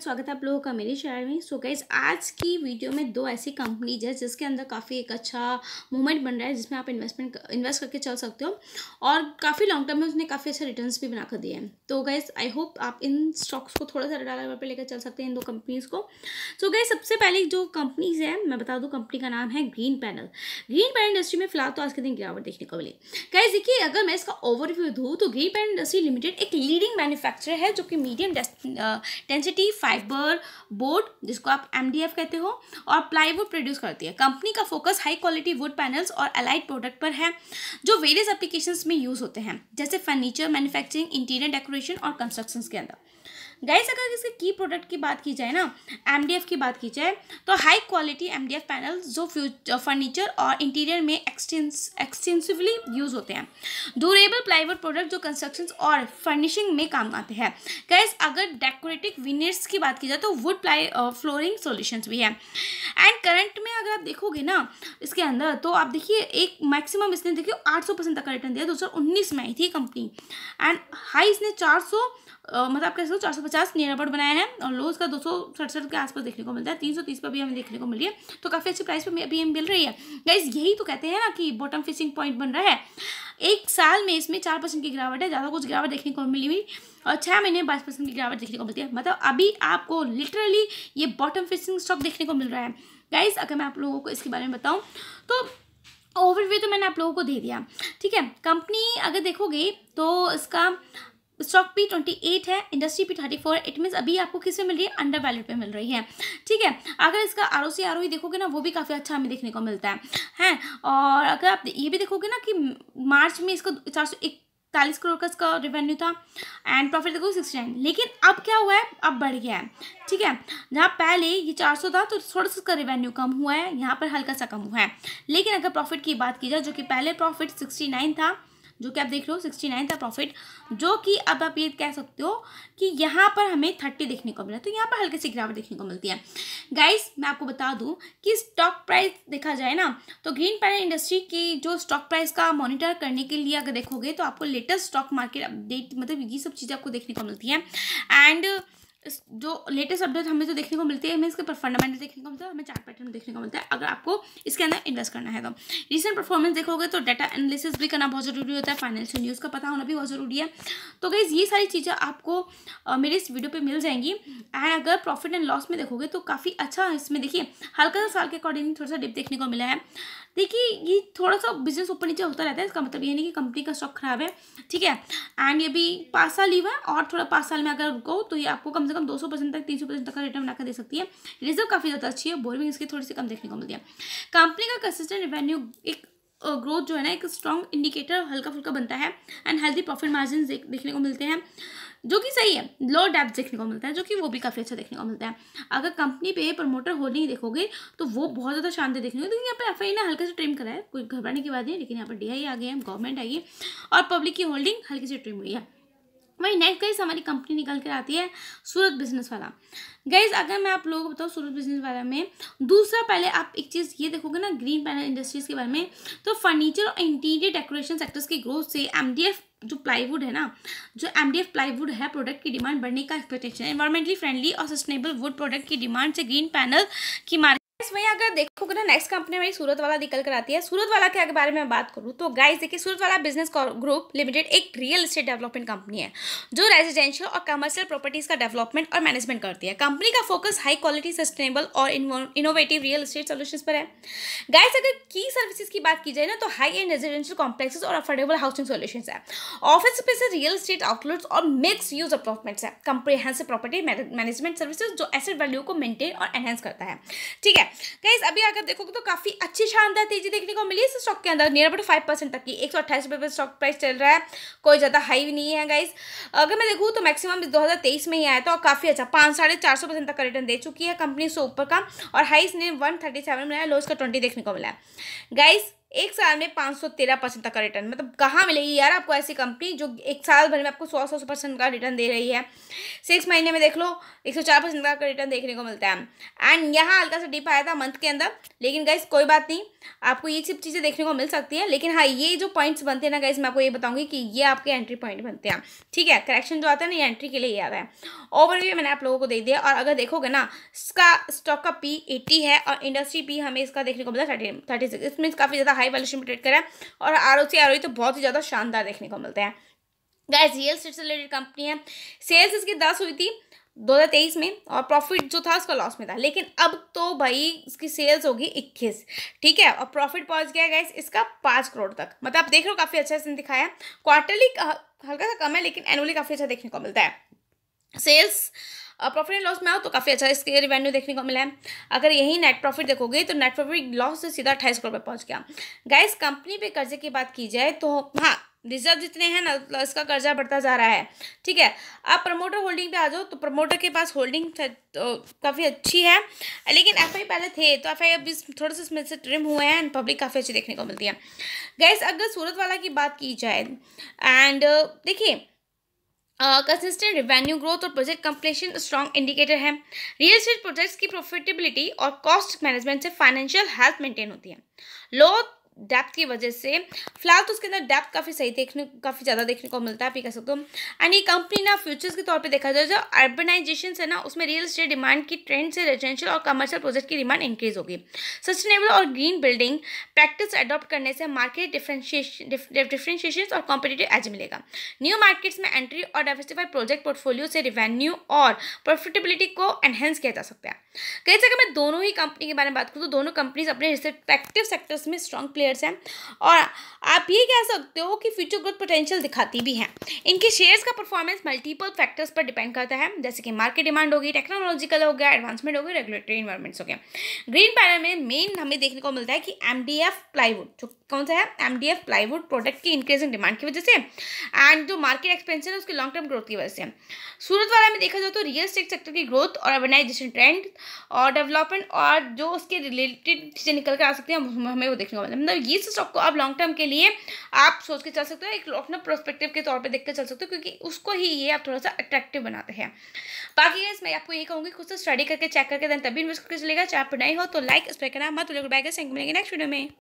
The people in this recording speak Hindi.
स्वागत है आप लोगों का मेरे चैनल में सो so गाइज आज की वीडियो में दो ऐसी कंपनीज है जिसके अंदर काफ़ी एक अच्छा मूवमेंट बन रहा है जिसमें आप इन्वेस्टमेंट इन्वेस्ट करके चल सकते हो और काफ़ी लॉन्ग टर्म में उसने काफ़ी अच्छा रिटर्न्स भी बनाकर दिए हैं तो गाइज आई होप आप इन स्टॉक्स को थोड़ा सा डाला पर लेकर चल सकते हैं इन दो कंपनीज़ को सो so गाइज सबसे पहले जो कंपनीज़ है मैं बता दूँ कंपनी का नाम है green panel green panel industry में फिलहाल तो आज के दिन गिरावट देखने को मिली गाइज देखिए अगर मैं इसका ओवरव्यू दूँ तो ग्रीन पैनल इंडस्ट्री लिमिटेड एक लीडिंग मैनुफैक्चर है जो कि मीडियम डेंसिटी फाइबर बोर्ड जिसको आप एम कहते हो और प्लाईवुड प्रोड्यूस करती है कंपनी का focus high quality wood panels और अलाइड प्रोडक्ट पर है जो वेरियस अप्लीकेशन में यूज़ होते हैं जैसे फर्नीचर मैन्युफैक्चरिंग इंटीरियर डेकोरेशन और कंस्ट्रक्शन के अंदर गाइस अगर इसके की प्रोडक्ट की बात की जाए ना एम की बात की जाए तो हाई क्वालिटी एम पैनल जो फर्नीचर और इंटीरियर में एक्सटेंसिवली यूज़ होते हैं ड्यूरेबल प्लाईवुड प्रोडक्ट जो कंस्ट्रक्शन और फर्निशिंग में काम आते हैं गाइस अगर डेकोरेटिव विनियर्स की बात की जाए तो वुड प्लाई फ्लोरिंग सोल्यूशन भी है एंड करंट में अगर आप देखोगे ना इसके अंदर तो आप देखिए एक मैक्सिमम इसने देखिए आठ परसेंट तक का रिटर्न दिया दो में आई थी कंपनी एंड हाई इसने चार मतलब आप कह सकते हो चार पचास नियर अबाउट बनाया है और लो का दो सौ सड़सठ के आसपास देखने को मिलता है तीन सौ तीस पर भी हमें देखने को मिली है तो काफ़ी अच्छी प्राइस पर अभी हम मिल रही है गाइज यही तो कहते हैं ना कि बॉटम फिशिंग पॉइंट बन रहा है एक साल में इसमें चार परसेंट की गिरावट है ज़्यादा कुछ गिरावट देखने को मिली हुई और छः महीने में बाईस परसेंट की गिरावट देखने को मिलती है मतलब अभी आपको लिटरली ये बॉटम फिशिंग स्टॉक देखने को मिल रहा है गाइज अगर मैं आप लोगों को इसके बारे में बताऊँ तो ओवरव्यू तो मैंने आप लोगों को दे दिया ठीक है कंपनी अगर देखोगे तो इसका स्टॉक पी ट्वेंटी एट है industry P thirty four it mean अभी आपको किस पे मिल रही है अंडर वैल्यू पे मिल रही है ठीक है अगर इसका R O C R O देखोगे ना वो भी काफ़ी अच्छा हमें देखने को मिलता है हैं और अगर आप ये भी देखोगे ना कि मार्च में इसको चार सौ इकतालीस करोड़ का इसका रेवेन्यू था एंड प्रॉफिट देखोगे सिक्सटी नाइन लेकिन अब क्या हुआ है अब बढ़ गया है ठीक है जहाँ पहले ये चार सौ था तो थोड़ा सा इसका रेवेन्यू कम हुआ है यहाँ पर हल्का सा कम हुआ है लेकिन अगर प्रॉफिट की बात की जाए जो कि पहले प्रॉफिट सिक्सटी नाइन था जो कि आप देख रहे हो सिक्सटी नाइन था प्रॉफिट जो कि अब आप ये कह सकते हो कि यहाँ पर हमें थर्टी देखने को मिला तो यहाँ पर हल्की सी गिरावट देखने को मिलती है गाइस मैं आपको बता दूँ कि स्टॉक प्राइस देखा जाए ना तो ग्रीन पैनल इंडस्ट्री की जो स्टॉक प्राइस का मॉनिटर करने के लिए अगर देखोगे तो आपको लेटेस्ट स्टॉक मार्केट अपडेट मतलब ये सब चीज़ें आपको देखने को मिलती हैं एंड इस जो लेटेस्ट अपडेट हमें जो देखने को मिलती है हमें इसके फंडामेंटल देखने को मिलता है हमें चार्ट पैटर्न देखने को मिलता है अगर आपको इसके अंदर इन्वेस्ट करना है तो रिसेंट परफॉर्मेंस देखोगे तो डाटा एनालिसिस भी करना बहुत जरूरी होता है फाइनेंशियल न्यूज़ का पता होना भी बहुत ज़रूरी है तो गई ये सारी चीज़ें आपको मेरे इस वीडियो पर मिल जाएंगी एंड अगर प्रॉफिट एंड लॉस में देखोगे तो काफ़ी अच्छा इसमें देखिए हल्का सा साल के अकॉर्डिंग थोड़ा सा डिप देखने को मिला है देखिए ये थोड़ा सा बिजनेस ऊपर नीचे होता रहता है इसका मतलब ये नहीं कि कंपनी का स्टॉक खराब है ठीक है एंड ये भी पाँच साल ही हुआ है और थोड़ा पाँच साल में अगर रुको तो ये आपको कम से कम दो सौ परसेंट तक तीन सौ परसेंट तक का रिटर्न बनाकर दे सकती है रिजर्व काफ़ी ज़्यादा अच्छी है बोरिंग इसके थोड़ी सी कम देखने को मिलती है कंपनी का कंसिस्टेंट रेवेन्यू एक ग्रोथ जो है ना एक स्ट्रॉन्ग इंडिकेटर हल्का फुल्का बनता है एंड हेल्थी प्रॉफिट मार्जिन देखने को मिलते हैं जो कि सही है लो डेप्थ देखने को मिलता है जो कि वो भी काफ़ी अच्छा देखने को मिलता है अगर कंपनी पे प्रमोटर होल्डिंग देखोगे तो वो बहुत ज़्यादा शानदार देखने को क्योंकि यहाँ पर एफ आई ने हल्के से ट्रिम करा है कोई घबराने की बात नहीं लेकिन यहाँ पर डी आई आ गए हैं गवर्नमेंट आई है और पब्लिक की होल्डिंग हल्की से ट्रिम हुई है वही नेक्स्ट गाइज हमारी कंपनी निकल कर आती है सूरत बिजनेस वाला गाइज अगर मैं आप लोगों को बताऊँ सूरत बिजनेस वाला में दूसरा पहले आप एक चीज़ ये देखोगे ना ग्रीन पैनल इंडस्ट्रीज़ के बारे में तो फर्नीचर और इंटीरियर डेकोरेशन सेक्टर्स की ग्रोथ से एम जो प्लाईवुड है ना जो एम डी एफ प्लाईवुड है प्रोडक्ट की डिमांड बढ़ने का एक्सपेक्टेशन है इन्वायरमेंटली फ्रेंडली और सस्टेनेबल वुड प्रोडक्ट की डिमांड से ग्रीन पैनल की मार्केट वही अगर देखोगे ना नेक्स्ट कंपनी हमारी सूरत वाला निकल कर आती है सूरत वाला के अगर बारे में बात करूँ तो गाइस देखिए सूरत वाला बिजनेस ग्रुप लिमिटेड एक रियल एस्टेट डेवलपमेंट कंपनी है जो रेजिडेंशियल और कमर्शियल प्रॉपर्टीज का डेवलपमेंट और मैनेजमेंट करती है कंपनी का फोकस हाई क्वालिटी सस्टेनेबल और इनोवेटिव रियल इस्टेट सोल्यूशन पर है गाइस अगर की सर्विसेज की बात की जाए ना तो हाई एंड रेजिडेंशियल कॉम्प्लेक्सेस और अफोर्डेबल हाउसिंग सोल्यूशन है office space real estate outlets और मिक्स यूज अपॉइंटमेंट्स है कंप्रीहेंसिव प्रॉपर्टी मैनेजमेंट सर्विसेज जो एसेट वैल्यू को मेंटेन और एनहेंस करता है ठीक है गाइज अभी अगर देखोगे तो काफ़ी अच्छी शानदार तेजी देखने को मिली इस स्टॉक के अंदर नियर अबाउट फाइव परसेंट तक की एक सौ अट्ठाईस रुपये स्टॉक प्राइस चल रहा है कोई ज़्यादा हाई भी नहीं है गाइज अगर मैं देखूँ तो मैक्सिमम दो हज़ार तेईस में ही आया था और काफ़ी अच्छा पांच साढ़े चार सौ परसेंट तक का रिटर्न दे चुकी है कंपनी से ऊपर का और हाई इसने वन थर्टी सेवन मिला है लोज का ट्वेंटी देखने को मिला है गाइज़ एक साल में पाँच सौ तेरह परसेंट तक का रिटर्न मतलब कहाँ मिलेगी यार आपको ऐसी कंपनी जो एक साल भर में आपको सौ सौ परसेंट का रिटर्न दे रही है सिक्स महीने में देख लो एक सौ चार परसेंट का रिटर्न देखने को मिलता है एंड यहाँ हल्का सा डिप आया था मंथ के अंदर लेकिन गाइज कोई बात नहीं आपको ये सब चीज़ें देखने को मिल सकती हैं लेकिन हाँ ये जो पॉइंट्स बनते हैं ना गाइज मैं आपको ये बताऊँगी कि ये आपके एंट्री पॉइंट बनते हैं ठीक है करेक्शन जो आता है ना ये एंट्री के लिए ही आता है ओवरव्यू मैंने आप लोगों को दे दिया और अगर देखोगे ना इसका स्टॉक का पी एटी है और इंडस्ट्री पी हमें इसका देखने को मिला थर्टी थर्टी सिक्स इसमें काफ़ी ज़्यादा हाई वॉल्यूशन में ट्रेड करा और R O C R O तो बहुत ही ज़्यादा शानदार देखने को मिलते हैं गैस रियल स्टेट से रिलेटेड कंपनी है सेल्स इसकी दस हुई थी 2023 में और प्रॉफिट जो था उसका लॉस में था लेकिन अब तो भाई इसकी सेल्स होगी 21 ठीक है और प्रॉफिट पहुंच गया गैस इसका पाँच करोड़ तक मतलब आप देख रहे हो काफ़ी अच्छा इसने दिखाया क्वार्टरली हल्का सा कम है लेकिन एनुअली काफ़ी अच्छा देखने को मिलता है सेल्स प्रॉफिट एंड लॉस में आओ तो काफ़ी अच्छा इसके रिवेन्यू देखने को मिला है अगर यही नेट प्रॉफिट देखोगे तो नेट प्रॉफिट लॉस से सीधा अट्ठाईस करोड़ पर पहुंच गया गाइस कंपनी पे कर्जे की बात की जाए तो हाँ रिजर्व जितने हैं ना तो इसका कर्जा बढ़ता जा रहा है ठीक है आप प्रमोटर होल्डिंग पे आ जाओ तो प्रमोटर के पास होल्डिंग तो काफ़ी अच्छी है लेकिन एफ पहले थे तो एफ आई अभी थोड़े से इसमें से ट्रिम हुए हैं एंड पब्लिक काफ़ी अच्छी देखने को मिलती है गैस अगर सूरत वाला की बात की जाए एंड देखिए कंसिस्टेंट रिवेन्यू ग्रोथ और प्रोजेक्ट कंप्लीशन स्ट्रॉन्ग इंडिकेटर है रियल स्टेट प्रोजेक्ट्स की प्रॉफिटेबिलिटी और कॉस्ट मैनेजमेंट से फाइनेंशियल हेल्थ मेंटेन होती है लो डेप्थ की वजह से फिलहाल तो उसके अंदर डेप्थ काफ़ी सही देखने काफ़ी ज़्यादा देखने को मिलता है आप ये कह सकते हो एंड ये कंपनी ना फ्यूचर्स के तौर पे देखा जाए जो अर्बनाइजेशन है ना उसमें रियल स्टेट डिमांड की ट्रेंड से रेजिडेंशियल और कमर्शियल प्रोजेक्ट की डिमांड इंक्रीज होगी सस्टेनेबल और ग्रीन बिल्डिंग प्रैक्टिस अडॉप्ट करने से मार्केट डिफ्रेंशिएशन और कॉम्पिटेटिव एज मिलेगा न्यू मार्केट्स में एंट्री और डाइवर्सिफाइड प्रोजेक्ट पोर्टफोलियो से रिवेन्यू और प्रॉफिटेबिलिटी को एनहेंस किया जा सकता है कहीं से अगर मैं दोनों ही कंपनी के बारे में बात करूँ तो दोनों कंपनीज अपने रिस्पेक्टिव सेक्टर्स में स्ट्रॉन्ग प्लेयर्स हैं और आप ये कह सकते हो कि फ्यूचर ग्रोथ पोटेंशियल दिखाती भी हैं इनके शेयर्स का परफॉर्मेंस मल्टीपल फैक्टर्स पर डिपेंड करता है जैसे कि मार्केट डिमांड होगी टेक्नोलॉजिकल हो गया एडवांसमेंट होगी रेगुलेटरी इन्वायरमेंट्स हो गया ग्रीन पैनल में मेन हमें देखने को मिलता है कि एम प्लाईवुड जो कौन सा है एम प्लाईवुड प्रोडक्ट की इंक्रीजिंग डिमांड की वजह से एंड जो मार्केट एक्सपेंशन है उसकी लॉन्ग टर्म ग्रोथ की वजह से सूरत वाला में देखा जाए तो रियल स्टेट सेक्टर की ग्रोथ और अर्बनाइजेशन ट्रेंड और डेवलपमेंट और जो उसके रिलेटेड चीज़ें निकल कर आ सकती हैं हमें वो देखने को मिलता है अंदर ये स्टॉक को आप लॉन्ग टर्म के लिए आप सोच के चल सकते हो एक अपना प्रोस्पेक्टिव के तौर पर देख कर चल सकते हो क्योंकि उसको ही ये आप थोड़ा सा अट्रैक्टिव बनाते हैं बाकी गैस मैं आपको ये कहूँगी खुद से स्टडी करके चेक करके देन तभी इन्वेस्ट करके चलेगा चाहे आप पढ़ाई हो तो लाइक इस पर करना मत तो लोग मिलेंगे नेक्स्ट वीडियो में